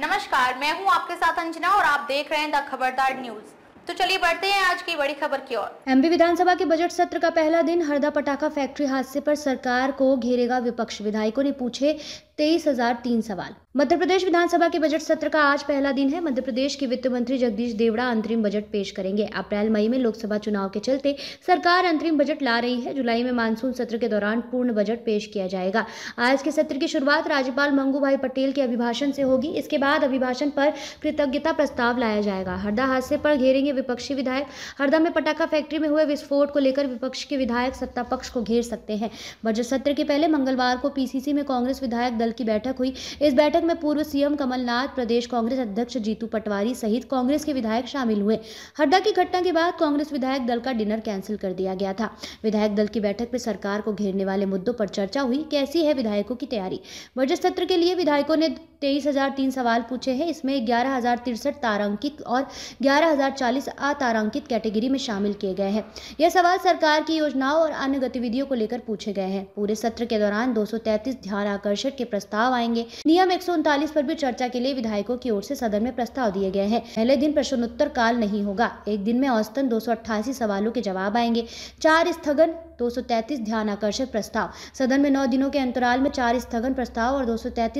नमस्कार मैं हूं आपके साथ अंजना और आप देख रहे हैं द खबरदार न्यूज तो चलिए बढ़ते हैं आज की बड़ी खबर की ओर एमपी विधानसभा के बजट सत्र का पहला दिन हरदा पटाखा फैक्ट्री हादसे पर सरकार को घेरेगा विपक्ष विधायकों ने पूछे तेईस हजार तीन सवाल मध्य प्रदेश विधानसभा के बजट सत्र का आज पहला दिन है मध्य प्रदेश के वित्त मंत्री जगदीश देवड़ा अंतरिम बजट पेश करेंगे अप्रैल मई में लोकसभा चुनाव के चलते सरकार अंतरिम बजट ला रही है जुलाई में मानसून सत्र के दौरान पूर्ण बजट पेश किया जाएगा आज के सत्र की शुरुआत राज्यपाल मंगू भाई पटेल के अभिभाषण से होगी इसके बाद अभिभाषण पर कृतज्ञता प्रस्ताव लाया जाएगा हरदा हादसे पर घेरेंगे विपक्षी विधायक हरदा में पटाखा फैक्ट्री में हुए विस्फोट को लेकर विपक्ष के विधायक सत्ता पक्ष को घेर सकते हैं बजट सत्र के पहले मंगलवार को पीसीसी में कांग्रेस विधायक दल की बैठक हुई इस बैठक बैठक में पूर्व सीएम कमलनाथ प्रदेश कांग्रेस अध्यक्ष जीतू पटवारी सहित कांग्रेस के विधायक शामिल हुए हड्डा की घटना के बाद कांग्रेस विधायक दल का डिनर कैंसिल कर दिया गया था विधायक दल की बैठक में सरकार को घेरने वाले मुद्दों पर चर्चा हुई कैसी है विधायकों की तैयारी बजट सत्र के लिए विधायकों ने तेईस हजार तीन सवाल पूछे हैं इसमें ग्यारह हजार तिरसठ तारांकित और ग्यारह हजार चालीस अतारांकित कैटेगरी में शामिल किए गए हैं यह सवाल सरकार की योजनाओं और अन्य गतिविधियों को लेकर पूछे गए हैं पूरे सत्र के दौरान तैतीस ध्यान आकर्षण के प्रस्ताव आएंगे नियम एक पर भी चर्चा के लिए विधायकों की ओर से सदन में प्रस्ताव दिए गए हैं पहले दिन प्रश्नोत्तर काल नहीं होगा एक दिन में औसतन दो सवालों के जवाब आएंगे चार स्थगन दो ध्यान आकर्षक प्रस्ताव सदन में नौ दिनों के अंतराल में चार स्थगन प्रस्ताव और दो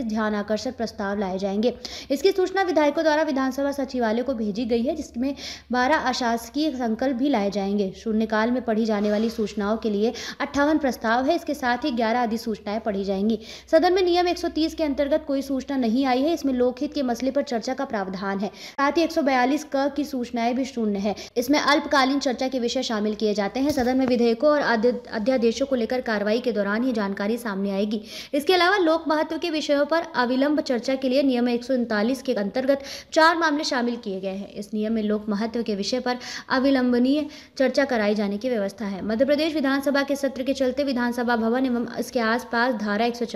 ध्यान आकर्षक प्रस्ताव लाए जाएंगे इसकी सूचना विधायकों द्वारा विधानसभा सचिवालय को भेजी गई है जिसमें बारह अशासकीय संकल्प भी लाए जाएंगे शून्यकाल में पढ़ी जाने वाली सूचनाओं के लिए अट्ठावन प्रस्ताव है इसके साथ ही ग्यारह अधिसूचनाएं पढ़ी जाएंगी सदन में नियम 130 के अंतर्गत कोई सूचना नहीं आई है इसमें लोकहित के मसले पर चर्चा का प्रावधान है साथ ही 142 क की सूचनाएं भी शून्य है इसमें अल्पकालीन चर्चा के विषय शामिल किए जाते हैं सदन में विधेयकों और अध्यादेशों को लेकर कार्रवाई के दौरान ही जानकारी सामने आएगी इसके अलावा लोक महत्व के विषयों पर अविलंब चर्चा के लिए नियम एक के अंतर्गत चार मामले शामिल किए गए हैं इस नियम में लोक महत्व के विषय पर अविलंबनीय चर्चा कराई जाने की व्यवस्था है मध्य प्रदेश विधानसभा के सत्र के चलते विधानसभा भवन एवं इसके आसपास धारा एक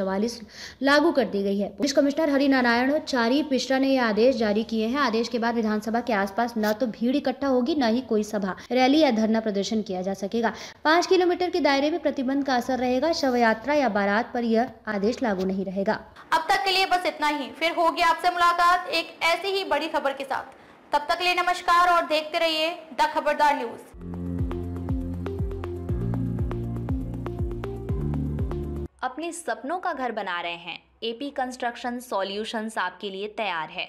लागू कर दी गई है पुलिस कमिश्नर हरिनारायण चारी पिश्रा ने यह आदेश जारी किए हैं आदेश के बाद विधानसभा के आसपास न तो भीड़ इकट्ठा होगी न ही कोई सभा रैली या धरना प्रदर्शन किया जा सकेगा पांच किलोमीटर किलोमीटर के दायरे में प्रतिबंध का असर रहेगा शव यात्रा या बारात पर यह आदेश लागू नहीं रहेगा अब तक के लिए बस इतना ही फिर होगी आपसे मुलाकात एक ऐसी ही बड़ी खबर के साथ तब तक लिए नमस्कार और देखते रहिए द खबरदार न्यूज अपने सपनों का घर बना रहे हैं एपी कंस्ट्रक्शन सॉल्यूशंस आपके लिए तैयार है